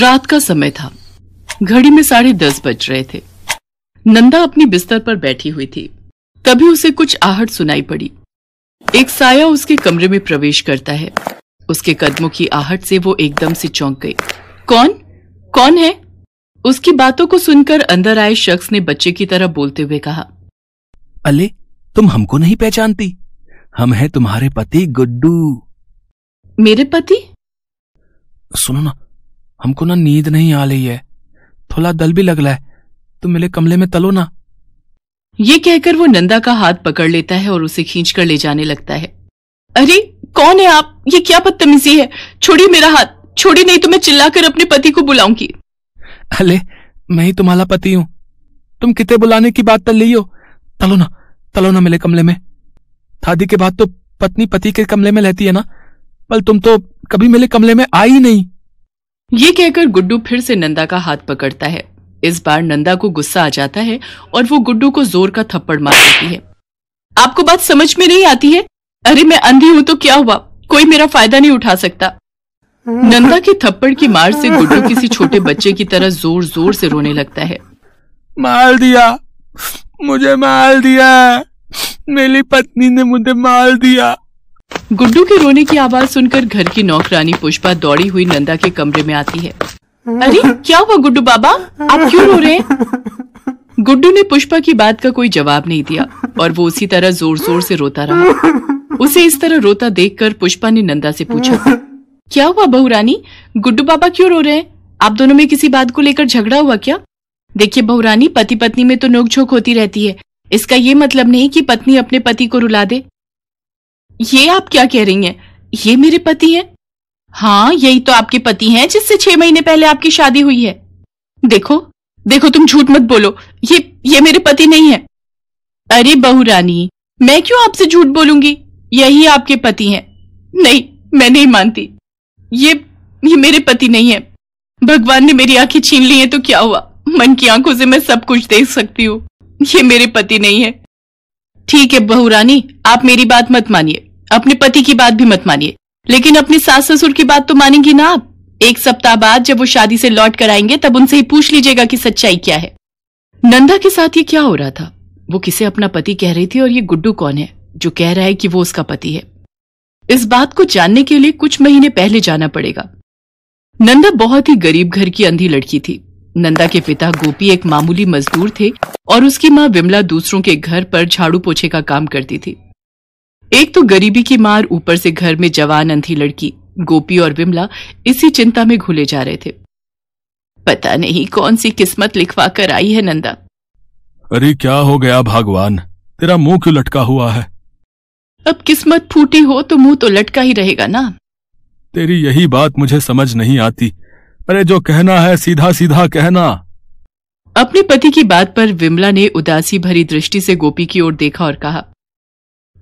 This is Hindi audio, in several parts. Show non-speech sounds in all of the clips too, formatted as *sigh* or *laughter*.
रात का समय था घड़ी में साढ़े दस बज रहे थे नंदा अपनी बिस्तर पर बैठी हुई थी तभी उसे कुछ आहट सुनाई पड़ी एक साया उसके कमरे में प्रवेश करता है उसके कदमों की आहट से वो एकदम से चौंक गई कौन कौन है उसकी बातों को सुनकर अंदर आए शख्स ने बच्चे की तरह बोलते हुए कहा अले तुम हमको नहीं पहचानती हम हैं तुम्हारे पति गुड्डू मेरे पति सुनो ना हमको ना नींद नहीं आ रही है थोड़ा दल भी लग रहा है तुम मेरे कमले में तलो ना ये कहकर वो नंदा का हाथ पकड़ लेता है और उसे खींच कर ले जाने लगता है अरे कौन है आप ये क्या बदतमीजी है छोड़िए मेरा हाथ छोड़िए नहीं तो मैं चिल्लाकर अपने पति को बुलाऊंगी अले मैं ही तुम्हारा पति हूँ तुम कितने बुलाने की बात तल हो तलो ना तलो ना मेरे कमले में शादी के बाद तो पत्नी पति के कमले में रहती है ना पर तुम तो कभी मेरे कमले में आई नहीं ये कहकर गुड्डू फिर से नंदा का हाथ पकड़ता है इस बार नंदा को गुस्सा आ जाता है और वो गुड्डू को जोर का थप्पड़ मार देती है आपको बात समझ में नहीं आती है अरे मैं अंधी हूँ तो क्या हुआ कोई मेरा फायदा नहीं उठा सकता नंदा के थप्पड़ की मार से गुड्डू किसी छोटे बच्चे की तरह जोर जोर से रोने लगता है मार दिया मुझे मार दिया मेरी पत्नी ने मुझे मार दिया गुड्डू के रोने की आवाज सुनकर घर की नौकरानी पुष्पा दौड़ी हुई नंदा के कमरे में आती है अरे क्या हुआ गुड्डू बाबा आप क्यों रो रहे हैं गुड्डू ने पुष्पा की बात का कोई जवाब नहीं दिया और वो उसी तरह जोर जोर से रोता रहा उसे इस तरह रोता देखकर पुष्पा ने नंदा से पूछा क्या हुआ बहू रानी गुड्डू बाबा क्यों रो रहे हैं आप दोनों में किसी बात को लेकर झगड़ा हुआ क्या देखिए बहुरानी पति पत्नी में तो नोकझोंक होती रहती है इसका ये मतलब नहीं कि पत्नी अपने पति को रुला दे ये आप क्या कह रही हैं ये मेरे पति हैं हाँ यही तो आपके पति हैं जिससे छह महीने पहले आपकी शादी हुई है देखो देखो तुम झूठ मत बोलो ये ये मेरे पति नहीं है अरे बहू रानी मैं क्यों आपसे झूठ बोलूंगी यही आपके पति हैं नहीं मैं नहीं मानती ये ये मेरे पति नहीं है भगवान ने मेरी आंखें छीन ली है तो क्या हुआ मन की आंखों से मैं सब कुछ देख सकती हूँ ये मेरे पति नहीं है ठीक है बहू रानी आप मेरी बात मत मानिए अपने पति की बात भी मत मानिए लेकिन अपने सास ससुर की बात तो मानेंगी ना आप एक सप्ताह बाद जब वो शादी से लौट कर आएंगे तब उनसे ही पूछ लीजिएगा कि सच्चाई क्या है नंदा के साथ ये क्या हो रहा था वो किसे अपना पति कह रही थी और ये गुड्डू कौन है जो कह रहा है कि वो उसका पति है इस बात को जानने के लिए कुछ महीने पहले जाना पड़ेगा नंदा बहुत ही गरीब घर की अंधी लड़की थी नंदा के पिता गोपी एक मामूली मजदूर थे और उसकी माँ विमला दूसरों के घर पर झाड़ू पोछे का काम करती थी एक तो गरीबी की मार ऊपर से घर में जवान अंधी लड़की गोपी और विमला इसी चिंता में घुले जा रहे थे पता नहीं कौन सी किस्मत लिखवा कर आई है नंदा अरे क्या हो गया भगवान तेरा मुंह क्यों लटका हुआ है अब किस्मत फूटी हो तो मुंह तो लटका ही रहेगा ना तेरी यही बात मुझे समझ नहीं आती अरे जो कहना है सीधा सीधा कहना अपने पति की बात पर विमला ने उदासी भरी दृष्टि से गोपी की ओर देखा और कहा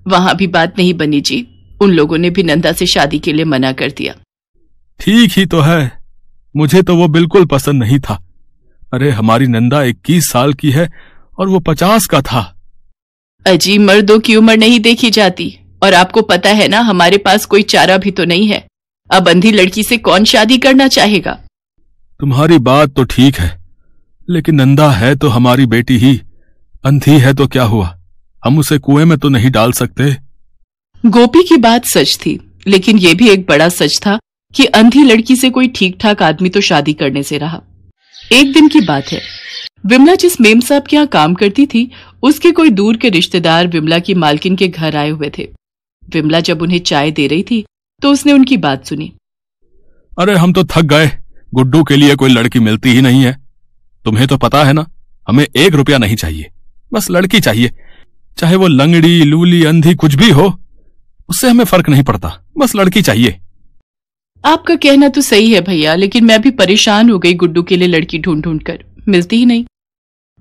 वहां भी बात नहीं बनी जी उन लोगों ने भी नंदा से शादी के लिए मना कर दिया ठीक ही तो है मुझे तो वो बिल्कुल पसंद नहीं था अरे हमारी नंदा इक्कीस साल की है और वो पचास का था अजी मर्दों की उम्र नहीं देखी जाती और आपको पता है ना हमारे पास कोई चारा भी तो नहीं है अब अंधी लड़की से कौन शादी करना चाहेगा तुम्हारी बात तो ठीक है लेकिन नंदा है तो हमारी बेटी ही अंधी है तो क्या हुआ हम उसे कुएं में तो नहीं डाल सकते गोपी की बात सच थी लेकिन यह भी एक बड़ा सच था कि अंधी लड़की से कोई ठीक ठाक आदमी तो शादी करने से रहा एक दिन की बात है विमला जिस मेम साहब के यहाँ काम करती थी उसके कोई दूर के रिश्तेदार विमला की मालकिन के घर आए हुए थे विमला जब उन्हें चाय दे रही थी तो उसने उनकी बात सुनी अरे हम तो थक गए गुड्डू के लिए कोई लड़की मिलती ही नहीं है तुम्हें तो पता है ना हमें एक रुपया नहीं चाहिए बस लड़की चाहिए चाहे वो लंगड़ी लूली अंधी कुछ भी हो उससे हमें फर्क नहीं पड़ता बस लड़की चाहिए आपका कहना तो सही है भैया लेकिन मैं भी परेशान हो गई गुड्डू के लिए लड़की ढूंढ ढूंढ कर मिलती ही नहीं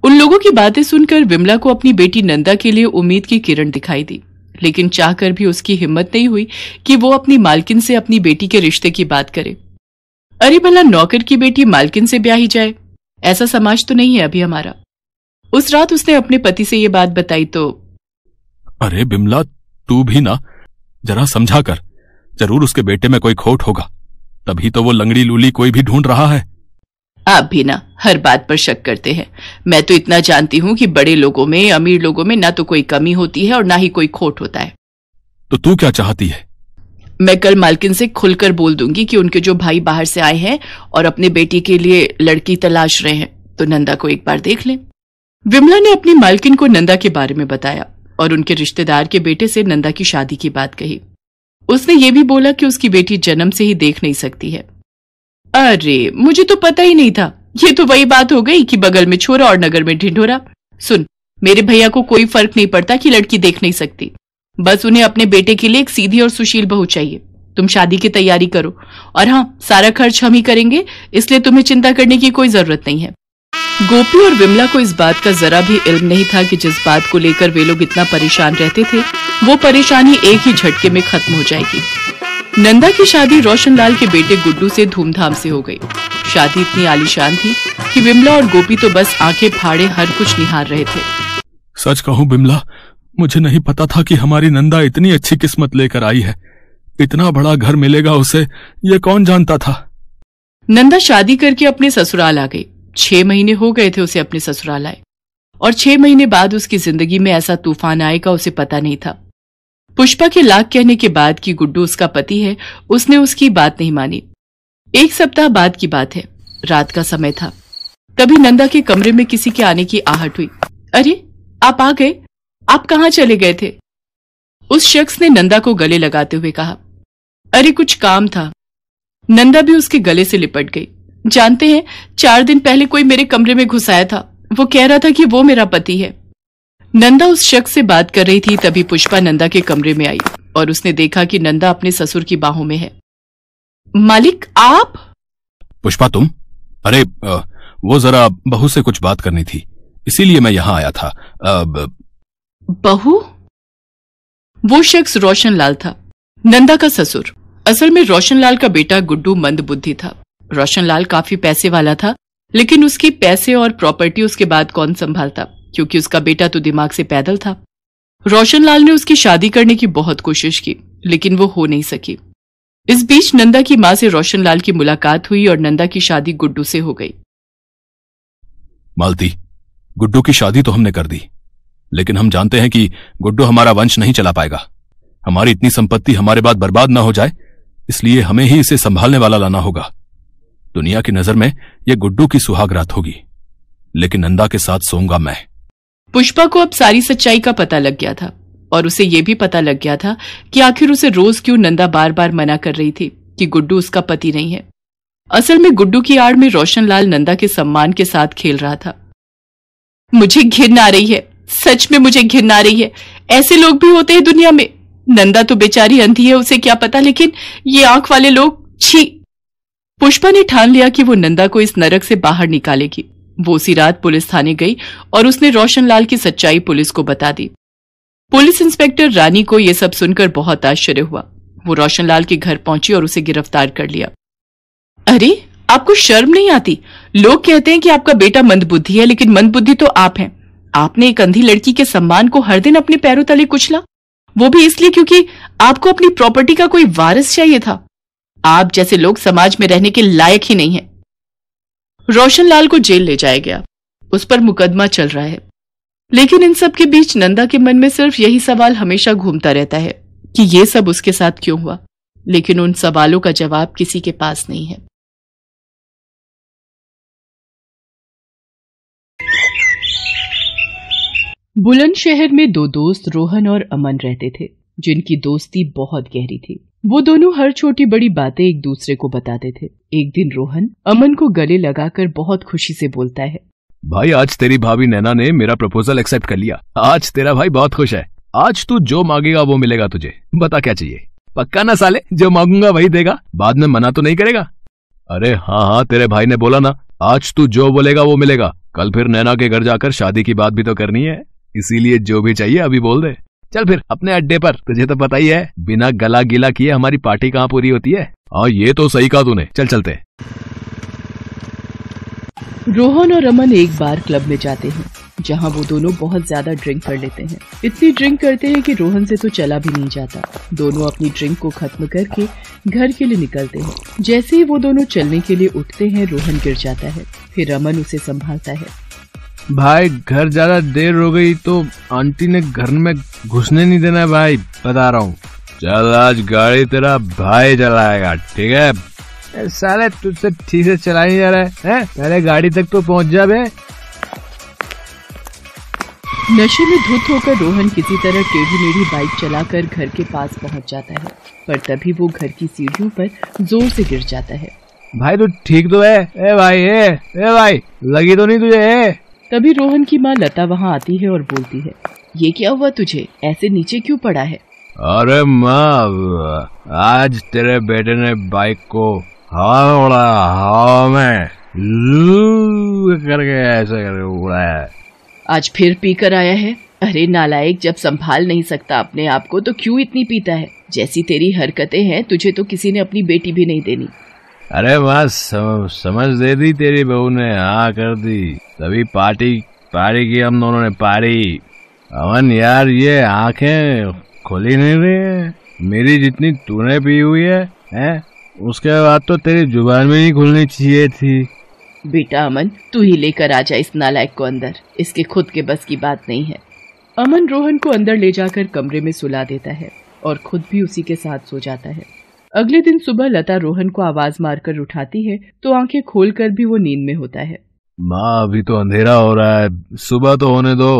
उन लोगों की बातें सुनकर विमला को अपनी बेटी नंदा के लिए उम्मीद की किरण दिखाई दी लेकिन चाहकर भी उसकी हिम्मत नहीं हुई कि वो अपनी मालकिन से अपनी बेटी के रिश्ते की बात करे अरे भला नौकर की बेटी मालकिन से ब्याही जाए ऐसा समाज तो नहीं है अभी हमारा उस रात उसने अपने पति से ये बात बताई तो अरे बिमला तू भी ना जरा समझा कर जरूर उसके बेटे में कोई खोट होगा तभी तो वो लंगड़ी लूली कोई भी ढूंढ रहा है आप भी ना हर बात पर शक करते हैं मैं तो इतना जानती हूँ कि बड़े लोगों में अमीर लोगों में ना तो कोई कमी होती है और ना ही कोई खोट होता है तो तू क्या चाहती है मैं कल मालकिन से खुलकर बोल दूंगी कि उनके जो भाई बाहर से आए हैं और अपने बेटी के लिए लड़की तलाश रहे हैं तो नंदा को एक बार देख लें विमला ने अपनी मालकिन को नंदा के बारे में बताया और उनके रिश्तेदार के बेटे से नंदा की शादी की बात कही उसने ये भी बोला कि उसकी बेटी जन्म से ही देख नहीं सकती है अरे मुझे तो पता ही नहीं था ये तो वही बात हो गई कि बगल में छोरा और नगर में ढिंढोरा सुन मेरे भैया को कोई फर्क नहीं पड़ता कि लड़की देख नहीं सकती बस उन्हें अपने बेटे के लिए एक सीधी और सुशील बहु चाहिए तुम शादी की तैयारी करो और हाँ सारा खर्च हम ही करेंगे इसलिए तुम्हें चिंता करने की कोई जरूरत नहीं है गोपी और विमला को इस बात का जरा भी इल्म नहीं था कि जिस बात को लेकर वे लोग इतना परेशान रहते थे वो परेशानी एक ही झटके में खत्म हो जाएगी नंदा की शादी रोशन लाल के बेटे गुड्डू से धूमधाम से हो गई शादी इतनी आलीशान थी कि विमला और गोपी तो बस आंखें फाड़े हर कुछ निहार रहे थे सच कहूँ विमला मुझे नहीं पता था कि हमारी नंदा इतनी अच्छी किस्मत लेकर आई है इतना बड़ा घर मिलेगा उसे ये कौन जानता था नंदा शादी करके अपने ससुराल आ गई छह महीने हो गए थे उसे अपने ससुराल आए और छह महीने बाद उसकी जिंदगी में ऐसा तूफान आएगा उसे पता नहीं था पुष्पा के लाख कहने के बाद कि गुड्डू उसका पति है उसने उसकी बात नहीं मानी एक सप्ताह बाद की बात है रात का समय था तभी नंदा के कमरे में किसी के आने की आहट हुई अरे आप आ गए आप कहाँ चले गए थे उस शख्स ने नंदा को गले लगाते हुए कहा अरे कुछ काम था नंदा भी उसके गले से लिपट गई जानते हैं चार दिन पहले कोई मेरे कमरे में घुसाया था वो कह रहा था कि वो मेरा पति है नंदा उस शख्स से बात कर रही थी तभी पुष्पा नंदा के कमरे में आई और उसने देखा कि नंदा अपने ससुर की बाहों में है मालिक आप पुष्पा तुम अरे वो जरा बहू से कुछ बात करनी थी इसीलिए मैं यहाँ आया था अब बहू वो शख्स रोशन लाल था नंदा का ससुर असल में रोशन लाल का बेटा गुड्डू मंद बुद्धि था रोशनलाल काफी पैसे वाला था लेकिन उसके पैसे और प्रॉपर्टी उसके बाद कौन संभालता क्योंकि उसका बेटा तो दिमाग से पैदल था रोशन लाल ने उसकी शादी करने की बहुत कोशिश की लेकिन वो हो नहीं सकी इस बीच नंदा की मां से रोशन लाल की मुलाकात हुई और नंदा की शादी गुड्डू से हो गई मालती गुड्डू की शादी तो हमने कर दी लेकिन हम जानते हैं कि गुड्डू हमारा वंश नहीं चला पाएगा हमारी इतनी संपत्ति हमारे बाद बर्बाद ना हो जाए इसलिए हमें ही इसे संभालने वाला लाना होगा दुनिया की नजर में यह गुड्डू की सुहाग रात होगी लेकिन नंदा के साथ सोऊंगा मैं पुष्पा को अब सारी सच्चाई का पता लग गया था और उसे यह भी पता लग गया था कि आखिर उसे रोज क्यों नंदा बार बार मना कर रही थी कि गुड्डू उसका पति नहीं है असल में गुड्डू की आड़ में रोशनलाल नंदा के सम्मान के साथ खेल रहा था मुझे घिन आ रही है सच में मुझे घिन आ रही है ऐसे लोग भी होते हैं दुनिया में नंदा तो बेचारी अंधी है उसे क्या पता लेकिन ये आंख वाले लोग छी पुष्पा ने ठान लिया कि वो नंदा को इस नरक से बाहर निकालेगी वो उसी रात पुलिस थाने गई और उसने रोशनलाल की सच्चाई पुलिस को बता दी पुलिस इंस्पेक्टर रानी को यह सब सुनकर बहुत आश्चर्य हुआ वो रोशनलाल के घर पहुंची और उसे गिरफ्तार कर लिया अरे आपको शर्म नहीं आती लोग कहते हैं कि आपका बेटा मंदबुद्धि है लेकिन मंदबुद्धि तो आप हैं आपने एक अंधी लड़की के सम्मान को हर दिन अपने पैरों तले कुचला वो भी इसलिए क्योंकि आपको अपनी प्रॉपर्टी का कोई वारिस चाहिए था आप जैसे लोग समाज में रहने के लायक ही नहीं है रोशन लाल को जेल ले जाया गया उस पर मुकदमा चल रहा है लेकिन इन सब के बीच नंदा के मन में सिर्फ यही सवाल हमेशा घूमता रहता है कि ये सब उसके साथ क्यों हुआ लेकिन उन सवालों का जवाब किसी के पास नहीं है बुलंदशहर में दो दोस्त रोहन और अमन रहते थे जिनकी दोस्ती बहुत गहरी थी वो दोनों हर छोटी बड़ी बातें एक दूसरे को बताते थे एक दिन रोहन अमन को गले लगाकर बहुत खुशी से बोलता है भाई आज तेरी भाभी नैना ने मेरा प्रपोजल एक्सेप्ट कर लिया आज तेरा भाई बहुत खुश है आज तू जो मांगेगा वो मिलेगा तुझे बता क्या चाहिए पक्का ना साले जो मांगूंगा वही देगा बाद में मना तो नहीं करेगा अरे हाँ हाँ तेरे भाई ने बोला ना आज तू जो बोलेगा वो मिलेगा कल फिर नैना के घर जाकर शादी की बात भी तो करनी है इसीलिए जो भी चाहिए अभी बोल दे चल फिर अपने अड्डे पर तुझे तो पता ही है बिना गला गिला किए हमारी पार्टी कहाँ पूरी होती है हाँ ये तो सही कहा तूने चल चलते रोहन और रमन एक बार क्लब में जाते हैं जहाँ वो दोनों बहुत ज्यादा ड्रिंक कर लेते हैं इतनी ड्रिंक करते हैं कि रोहन से तो चला भी नहीं जाता दोनों अपनी ड्रिंक को खत्म करके घर के लिए निकलते हैं जैसे ही वो दोनों चलने के लिए उठते हैं रोहन गिर जाता है फिर रमन उसे संभालता है भाई घर ज्यादा देर हो गई तो आंटी ने घर में घुसने नहीं देना है भाई बता रहा हूँ चल आज गाड़ी तेरा भाई चलाएगा ठीक है साले तुझसे ठीक से चला नहीं जा रहा है, है? पहले गाड़ी तक तो पहुँच जा नशे में धुत होकर रोहन किसी तरह टेढ़ी मेढ़ी बाइक चलाकर घर के पास पहुंच जाता है पर तभी वो घर की सीढ़ियों पर जोर से गिर जाता है भाई तू ठीक तो है ए भाई ए ए भाई लगी तो नहीं तुझे ए तभी रोहन की माँ लता वहाँ आती है और बोलती है ये क्या हुआ तुझे ऐसे नीचे क्यों पड़ा है अरे माँ आज तेरे बेटे ने बाइक को हवा उड़ा हवा में करके ऐसे करके उड़ाया है आज फिर पी कर आया है अरे नालायक जब संभाल नहीं सकता अपने आप को तो क्यों इतनी पीता है जैसी तेरी हरकतें हैं तुझे तो किसी ने अपनी बेटी भी नहीं देनी अरे बस समझ दे दी तेरी बहू ने हाँ कर दी तभी पार्टी पारी की हम दोनों ने पारी अमन यार ये आंखें खोली नहीं रही है मेरी जितनी तूने पी हुई है हैं उसके बाद तो तेरी जुबान भी नहीं खुलनी चाहिए थी बेटा अमन तू ही लेकर आ जा इस नालायक को अंदर इसके खुद के बस की बात नहीं है अमन रोहन को अंदर ले जाकर कमरे में सुला देता है और खुद भी उसी के साथ सो जाता है अगले दिन सुबह लता रोहन को आवाज मारकर उठाती है तो आंखें खोलकर भी वो नींद में होता है माँ अभी तो अंधेरा हो रहा है सुबह तो होने दो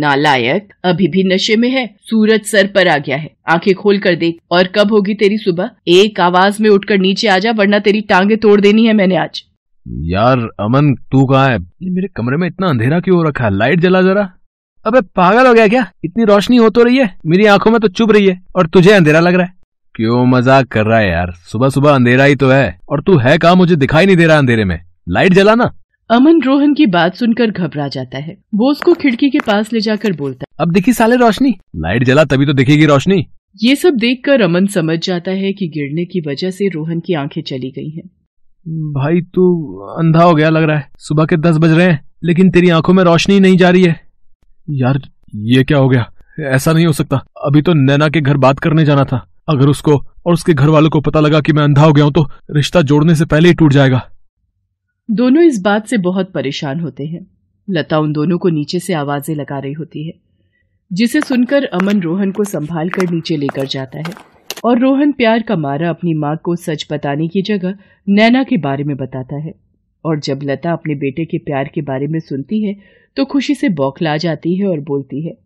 नालायक अभी भी नशे में है सूरज सर पर आ गया है आंखें खोल कर देख और कब होगी तेरी सुबह एक आवाज में उठकर नीचे आ जा वरना तेरी टांगे तोड़ देनी है मैंने आज यार अमन तू कहा है मेरे कमरे में इतना अंधेरा क्यों हो रखा है लाइट जला जरा अबे पागल हो गया क्या इतनी रोशनी हो तो रही है मेरी आंखों में तो चुप रही है और तुझे अंधेरा लग रहा है क्यों मजाक कर रहा है यार सुबह सुबह अंधेरा ही तो है और तू है कहा मुझे दिखाई नहीं दे रहा अंधेरे में लाइट जलाना अमन रोहन की बात सुनकर घबरा जाता है वो उसको खिड़की के पास ले जाकर बोलता है अब दिखी साले रोशनी लाइट जला तभी तो दिखेगी रोशनी ये सब देखकर अमन समझ जाता है कि गिरने की वजह से रोहन की आंखें चली गई हैं। भाई तू अंधा हो गया लग रहा है सुबह के दस बज रहे हैं लेकिन तेरी आंखों में रोशनी नहीं जा रही है यार ये क्या हो गया ऐसा नहीं हो सकता अभी तो नैना के घर बात करने जाना था अगर उसको और उसके घर वालों को पता लगा कि मैं अंधा हो गया हूं तो रिश्ता जोड़ने से पहले ही टूट जाएगा दोनों इस बात से बहुत परेशान होते हैं लता उन दोनों को नीचे से आवाजें लगा रही होती है जिसे सुनकर अमन रोहन को संभाल कर नीचे लेकर जाता है और रोहन प्यार का मारा अपनी माँ को सच बताने की जगह नैना के बारे में बताता है और जब लता अपने बेटे के प्यार के बारे में सुनती है तो खुशी से बौखला जाती है और बोलती है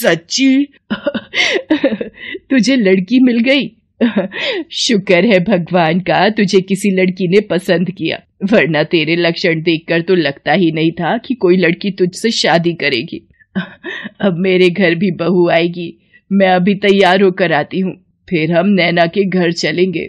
सच्ची *laughs* तुझे लड़की मिल गई *laughs* शुक्र है भगवान का तुझे किसी लड़की ने पसंद किया वरना तेरे लक्षण देखकर तो लगता ही नहीं था कि कोई लड़की तुझसे शादी करेगी *laughs* अब मेरे घर भी बहू आएगी मैं अभी तैयार होकर आती हूँ फिर हम नैना के घर चलेंगे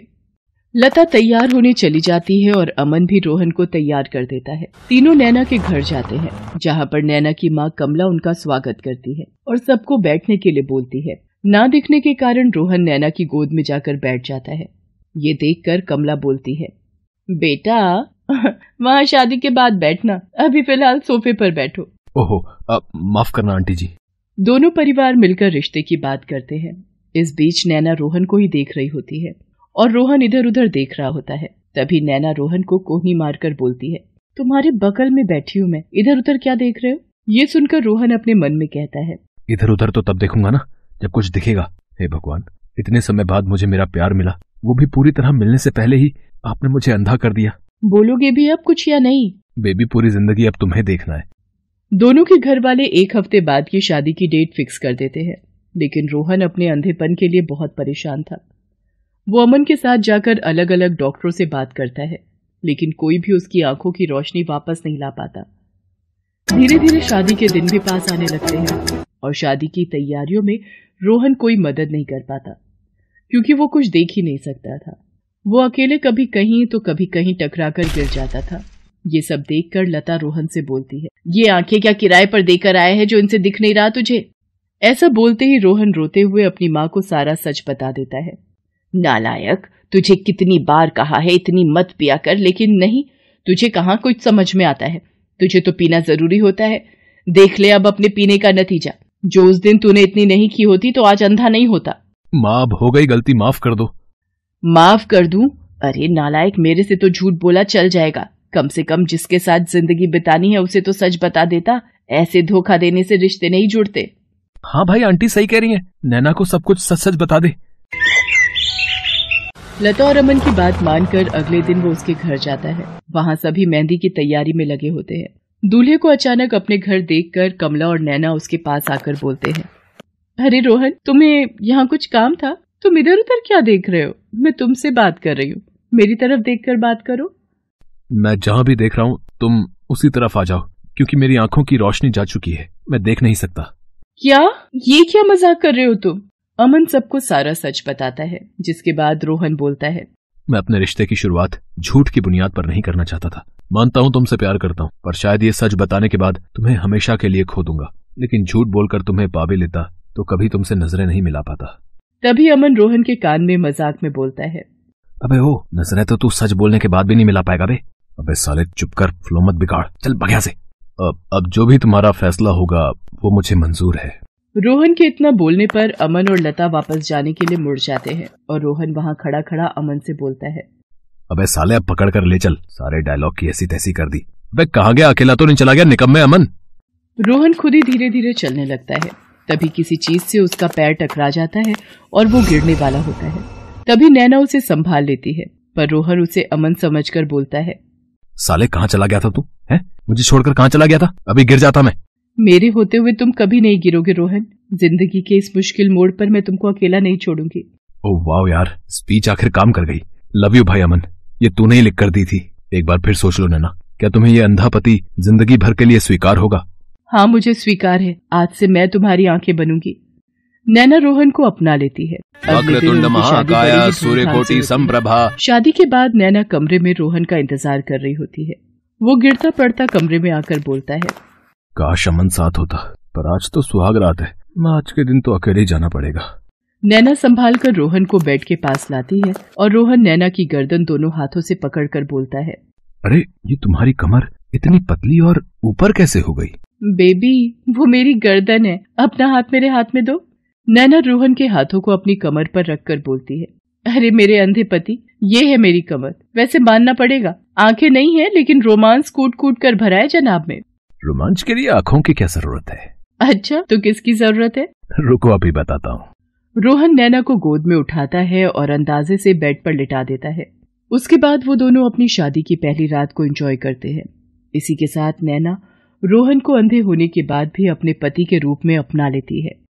लता तैयार होने चली जाती है और अमन भी रोहन को तैयार कर देता है तीनों नैना के घर जाते हैं जहाँ पर नैना की माँ कमला उनका स्वागत करती है और सबको बैठने के लिए बोलती है ना दिखने के कारण रोहन नैना की गोद में जाकर बैठ जाता है ये देखकर कमला बोलती है बेटा वहाँ शादी के बाद बैठना अभी फिलहाल सोफे पर बैठो ओहो माफ करना आंटी जी दोनों परिवार मिलकर रिश्ते की बात करते हैं इस बीच नैना रोहन को ही देख रही होती है और रोहन इधर उधर देख रहा होता है तभी नैना रोहन को कोहनी मारकर बोलती है तुम्हारे बगल में बैठी हूँ मैं इधर उधर क्या देख रहे हो ये सुनकर रोहन अपने मन में कहता है इधर उधर तो तब देखूंगा ना जब कुछ दिखेगा हे भगवान इतने समय बाद मुझे मेरा प्यार मिला वो भी पूरी तरह मिलने से पहले ही आपने मुझे अंधा कर दिया बोलोगे भी अब कुछ या नहीं बेबी पूरी जिंदगी अब तुम्हें देखना है दोनों के घर वाले एक हफ्ते बाद की शादी की डेट फिक्स कर देते हैं लेकिन रोहन अपने अंधेपन के लिए बहुत परेशान था वो अमन के साथ जाकर अलग अलग डॉक्टरों से बात करता है लेकिन कोई भी उसकी आंखों की रोशनी वापस नहीं ला पाता धीरे धीरे शादी के दिन भी पास आने लगते हैं और शादी की तैयारियों में रोहन कोई मदद नहीं कर पाता क्योंकि वो कुछ देख ही नहीं सकता था वो अकेले कभी कहीं तो कभी कहीं टकरा कर गिर जाता था ये सब देखकर लता रोहन से बोलती है ये आंखें क्या किराए पर देकर आए हैं जो इनसे दिख नहीं रहा तुझे ऐसा बोलते ही रोहन रोते हुए अपनी माँ को सारा सच बता देता है नालायक तुझे कितनी बार कहा है इतनी मत पिया कर लेकिन नहीं तुझे कहाँ कुछ समझ में आता है तुझे तो पीना जरूरी होता है देख ले अब अपने पीने का नतीजा जो उस दिन तूने इतनी नहीं की होती तो आज अंधा नहीं होता माँ अब हो गई गलती माफ कर दो माफ कर दू अरे नालायक मेरे से तो झूठ बोला चल जाएगा कम से कम जिसके साथ जिंदगी बितानी है उसे तो सच बता देता ऐसे धोखा देने से रिश्ते नहीं जुड़ते हाँ भाई आंटी सही कह रही है नैना को सब कुछ सच सच बता दे लता और अमन की बात मानकर अगले दिन वो उसके घर जाता है वहाँ सभी मेहंदी की तैयारी में लगे होते हैं दूल्हे को अचानक अपने घर देखकर कमला और नैना उसके पास आकर बोलते हैं अरे रोहन तुम्हें यहाँ कुछ काम था तुम इधर उधर क्या देख रहे हो मैं तुमसे बात कर रही हूँ मेरी तरफ देखकर बात करो मैं जहाँ भी देख रहा हूँ तुम उसी तरफ आ जाओ क्योंकि मेरी आंखों की रोशनी जा चुकी है मैं देख नहीं सकता क्या ये क्या मजाक कर रहे हो तुम अमन सबको सारा सच बताता है जिसके बाद रोहन बोलता है मैं अपने रिश्ते की शुरुआत झूठ की बुनियाद पर नहीं करना चाहता था मानता हूँ तुमसे प्यार करता हूँ पर शायद ये सच बताने के बाद तुम्हें हमेशा के लिए खो दूंगा लेकिन झूठ बोलकर तुम्हें पावे लेता तो कभी तुमसे नजरें नहीं मिला पाता तभी अमन रोहन के कान में मजाक में बोलता है अबे ओ नजरें तो तू सच बोलने के बाद भी नहीं मिला पाएगा बे अबे साले चुप कर फ्लो मत बिगाड़ चल बगिया से अब अब जो भी तुम्हारा फैसला होगा वो मुझे मंजूर है रोहन के इतना बोलने पर अमन और लता वापस जाने के लिए मुड़ जाते हैं और रोहन वहाँ खड़ा खड़ा अमन से बोलता है अबे साले अब पकड़ कर ले चल सारे डायलॉग की ऐसी तैसी कर दी अबे कहा गया अकेला तो नहीं चला गया निकम्मे में अमन रोहन खुद ही धीरे धीरे चलने लगता है तभी किसी चीज से उसका पैर टकरा जाता है और वो गिरने वाला होता है तभी नैना उसे संभाल लेती है पर रोहन उसे अमन समझकर बोलता है साले कहाँ चला गया था तू है मुझे छोड़कर कहाँ चला गया था अभी गिर जाता मैं मेरे होते हुए तुम कभी नहीं गिरोगे रोहन जिंदगी के इस मुश्किल मोड़ पर मैं तुमको अकेला नहीं छोड़ूंगी ओ वाह यार स्पीच आखिर काम कर गई लव यू भाई अमन ये तूने ही लिख कर दी थी एक बार फिर सोच लो नैना क्या तुम्हें ये अंधा पति जिंदगी भर के लिए स्वीकार होगा हाँ मुझे स्वीकार है आज से मैं तुम्हारी आंखें बनूंगी नैना रोहन को अपना लेती है शादी के बाद नैना कमरे में रोहन का इंतजार कर रही होती है वो गिरता पड़ता कमरे में आकर बोलता है काश अमन साथ होता पर आज तो सुहाग रात है मैं आज के दिन तो अकेले जाना पड़ेगा नैना संभाल कर रोहन को बेड के पास लाती है और रोहन नैना की गर्दन दोनों हाथों से पकड़कर बोलता है अरे ये तुम्हारी कमर इतनी पतली और ऊपर कैसे हो गई? बेबी वो मेरी गर्दन है अपना हाथ मेरे हाथ में दो नैना रोहन के हाथों को अपनी कमर पर रखकर बोलती है अरे मेरे अंधे पति ये है मेरी कमर वैसे मानना पड़ेगा आंखें नहीं है लेकिन रोमांस कूट कूट कर भरा है जनाब में रोमांच के लिए आँखों की क्या जरूरत है अच्छा तो किसकी जरूरत है रुको अभी बताता हूँ रोहन नैना को गोद में उठाता है और अंदाजे से बेड पर लिटा देता है उसके बाद वो दोनों अपनी शादी की पहली रात को एंजॉय करते हैं इसी के साथ नैना रोहन को अंधे होने के बाद भी अपने पति के रूप में अपना लेती है